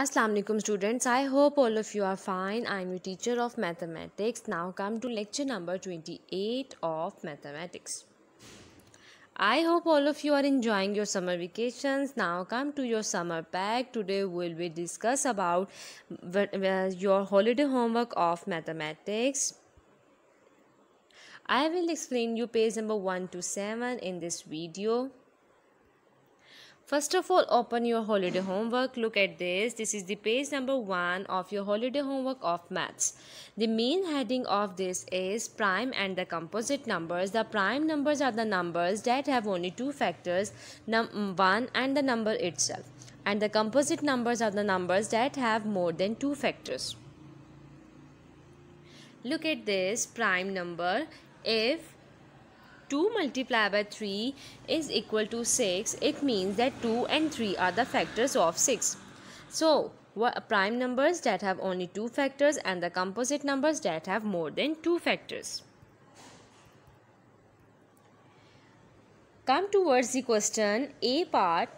Assalamu alaikum students I hope all of you are fine I'm your teacher of mathematics now come to lecture number 28 of mathematics I hope all of you are enjoying your summer vacations now come to your summer pack today we'll be discuss about your holiday homework of mathematics I will explain you page number 1 to 7 in this video First of all, open your holiday homework. Look at this. This is the page number 1 of your holiday homework of maths. The main heading of this is prime and the composite numbers. The prime numbers are the numbers that have only two factors, num 1 and the number itself. And the composite numbers are the numbers that have more than two factors. Look at this prime number. If 2 multiplied by 3 is equal to 6, it means that 2 and 3 are the factors of 6. So, prime numbers that have only 2 factors and the composite numbers that have more than 2 factors. Come towards the question A part.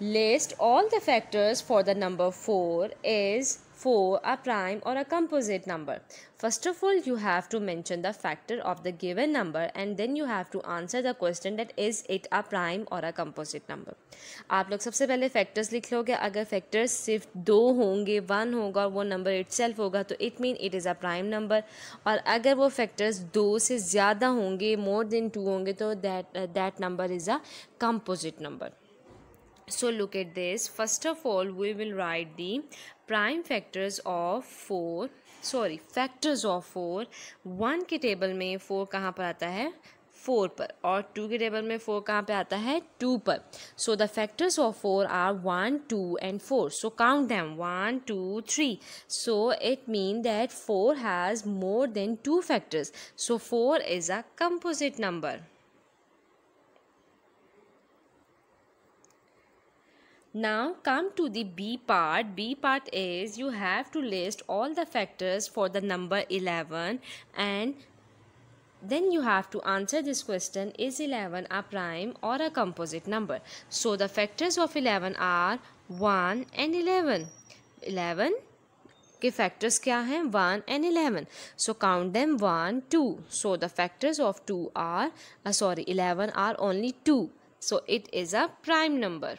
List all the factors for the number 4 is 4 a prime or a composite number. First of all, you have to mention the factor of the given number and then you have to answer the question that is it a prime or a composite number. aap log sabse pehle factors likh loge agar factors sirf do honge one hoga aur wo number itself hoga to it mean it is a prime number aur agar wo factors do se zyada honge more than two honge to that uh, that number is a composite number. so look at this first of all we will write the prime factors of 4 sorry factors of 4 1 ke table mein 4 kahan par aata hai 4 par aur 2 ke table mein 4 kahan pe aata hai 2 par so the factors of 4 are 1 2 and 4 so count them 1 2 3 so it means that 4 has more than 2 factors so 4 is a composite number Now come to the B part. B part is you have to list all the factors for the number 11 and then you have to answer this question is 11 a prime or a composite number. So the factors of 11 are 1 and 11. 11 के factors क्या हैं one and eleven. So count them one, two. So the factors of two are, uh, sorry, eleven are only two. So it is a prime number.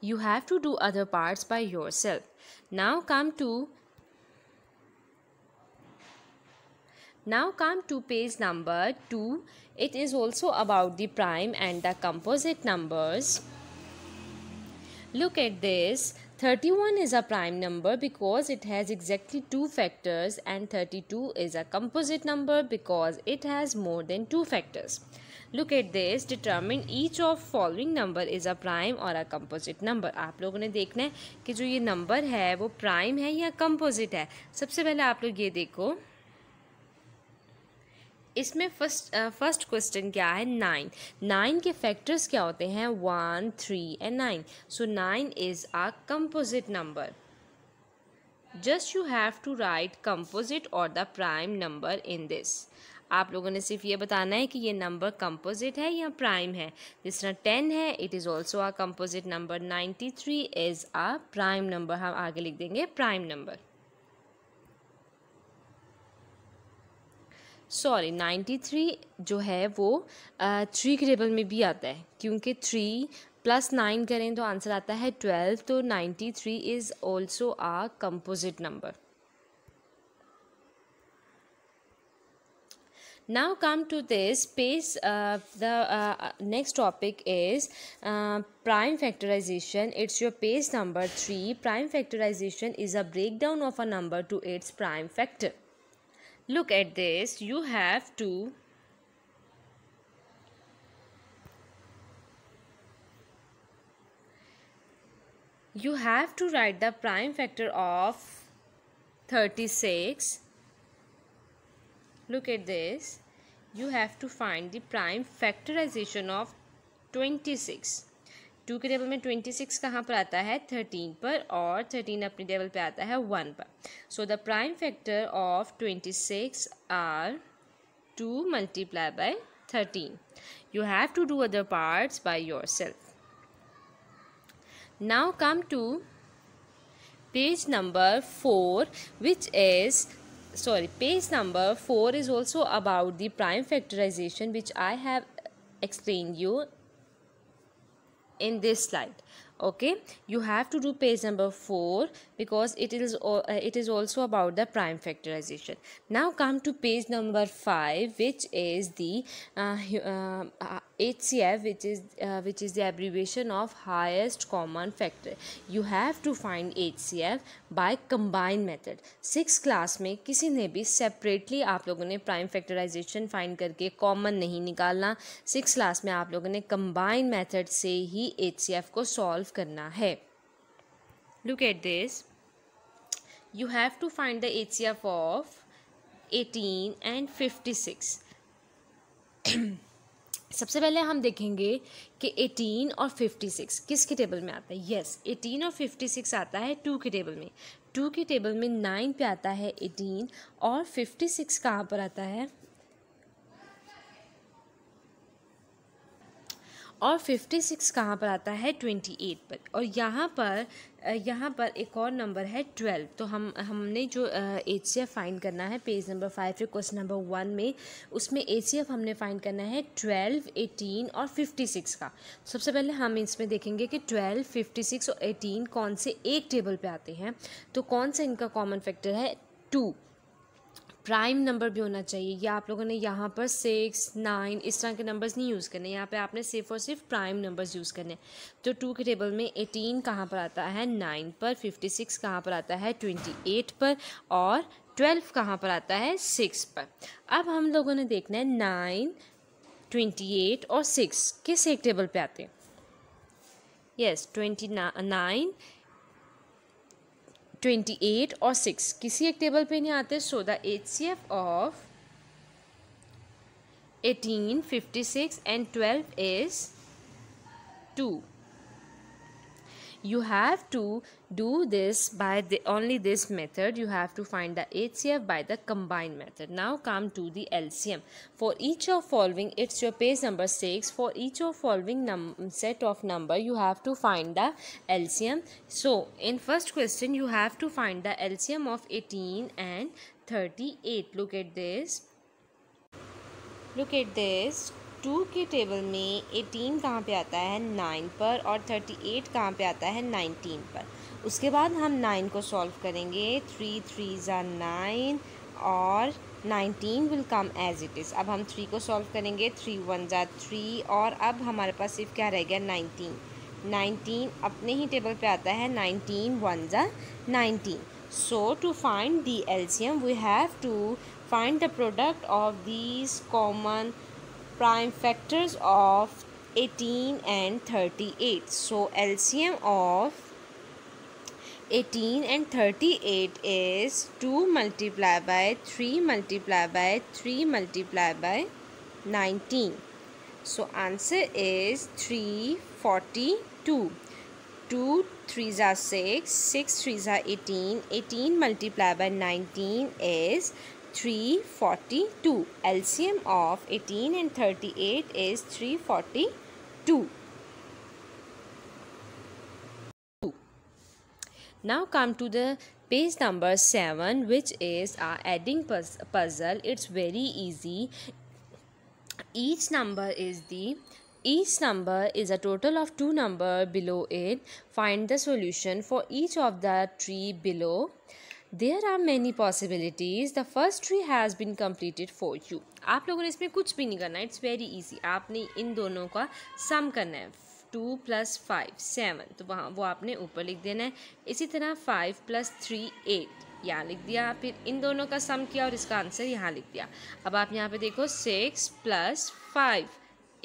you have to do other parts by yourself. Now come to Now come to page number 2. It is also about the prime and the composite numbers. Look at this. 31 is a prime number because it has exactly 2 factors and 32 is a composite number because it has more than 2 factors. Look at this determine each of following number is a prime और a composite number आप लोगों ने देखना है कि जो ये number है वो प्राइम है या कंपोजिट है सबसे पहले आप लोग ये देखो इसमें फर्स्ट फर्स्ट क्वेश्चन क्या है नाइन नाइन के फैक्टर्स क्या होते हैं one three and nine so nine is a composite number just you have to write composite और the prime number in this आप लोगों ने सिर्फ ये बताना है कि ये नंबर कंपोजिट है या प्राइम है जिस तरह टेन है it is also a composite number ninety three is a prime number हम आगे लिख देंगे prime number sorry ninety three जो है वो थ्री के टेबल में भी आता है क्योंकि थ्री प्लस नाइन करें तो आंसर आता है ट्वेल्व तो ninety three is also a composite number now come to this space uh, the uh, next topic is uh, prime factorization it's your page number 3 prime factorization is a breakdown of a number to its prime factor look at this you have to you have to write the prime factor of 36 look at this you have to find the prime factorization of 26 two के table में twenty six कहाँ पर आता है thirteen पर और thirteen अपने table पे आता है वन पर so the prime factor of twenty six are two multiply by thirteen you have to do other parts by yourself now come to page number 4 which is sorry page number 4 is also about the prime factorization which I have explained you in this slide okay you have to do page number 4 because it is uh, it is also about the prime factorization now come to page number 5 which is the uh, uh, uh H C F which is which is the abbreviation of highest common factor you have to find H C F by combined method six class में किसी ने भी separately आप लोगों ने prime factorisation find करके common नहीं निकालना सिक्स क्लास में आप लोगों ने कम्बाइंड मैथड से ही एच सी एफ को सॉल्व करना है look at this you have to find the H C F of eighteen and fifty six सबसे पहले हम देखेंगे कि 18 और 56 किसके टेबल में आता है यस yes, 18 और 56 आता है टू के टेबल में टू के टेबल में नाइन पे आता है एटीन और फिफ्टी सिक्स कहाँ पर आता है और 56 कहाँ पर आता है 28 पर और यहाँ पर यहाँ पर एक और नंबर है 12 तो हम हमने जो एच सी एफ फाइंड करना है पेज नंबर फाइव के क्वेश्चन नंबर वन में उसमें एच सी एफ हमने फाइंड करना है 12, 18 और 56 का सबसे पहले हम इसमें देखेंगे कि 12, 56 और 18 कौन से एक टेबल पे आते हैं तो कौन सा इनका कॉमन फैक्टर है टू प्राइम नंबर भी होना चाहिए या आप लोगों ने यहाँ पर सिक्स नाइन इस तरह के नंबर्स नहीं यूज़ करने यहाँ पे आपने सिर्फ और सिर्फ प्राइम नंबर्स यूज़ करने तो टू के टेबल में एटीन कहाँ पर आता है नाइन पर फिफ्टी सिक्स कहाँ पर आता है ट्वेंटी एट पर और ट्वेल्व कहाँ पर आता है सिक्स पर अब हम लोगों ने देखना है नाइन ट्वेंटी एट और सिक्स किस एक टेबल पर आते हैं yes twenty nine twenty eight और सिक्स किसी एक टेबल पे नहीं आते so the H C F of eighteen fifty six and twelve is two you have to do this by the only this method you have to find the HCF by the combined method now come to the LCM for each of following it's your page number 6 for each of following set of number you have to find the LCM so in first question you have to find the LCM of 18 and 38 look at this look at this two के table में eighteen कहाँ पे आता है nine पर और thirty eight कहाँ पर आता है नाइनटीन पर उसके बाद हम नाइन को सॉल्व करेंगे थ्री थ्री ज़ा नाइन और nineteen will come as it is अब हम थ्री को सॉल्व करेंगे थ्री वन ज़ा थ्री और अब हमारे पास सिर्फ क्या रह गया नाइनटीन नाइनटीन अपने ही टेबल पे आता है नाइनटीन वन ज़ा nineteen so to find the LCM we have to find the product of this common prime factors of 18 and 38 so LCM of 18 and 38 is 2 multiplied by 3 multiplied by 3 multiplied by 19 so answer is 342 2 3s are 6 6 3s are 18 18 multiplied by 19 is 342. LCM of 18 and 38 is 342. Now come to the page number 7 which is our adding puzzle. It's very easy. Each number is the each number is a total of two number below it. Find the solution for each of the tree below. There are many possibilities the first tree has been completed for you आप लोगों ने इसमें कुछ भी नहीं करना it's very easy आपने इन दोनों का सम करना है टू प्लस फाइव सेवन तो वहाँ वो आपने ऊपर लिख देना है इसी तरह फाइव प्लस थ्री एट यहाँ लिख दिया फिर इन दोनों का सम किया और इसका आंसर यहाँ लिख दिया अब आप यहाँ पे देखो six plus five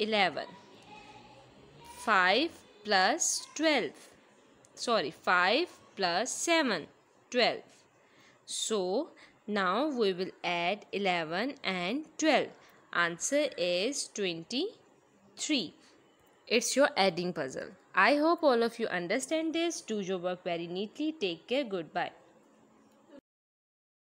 eleven five plus twelve sorry five plus seven twelve So now we will add 11 and 12. Answer is 23. It's your adding puzzle. I hope all of you understand this. Do your work very neatly. Take care. Goodbye.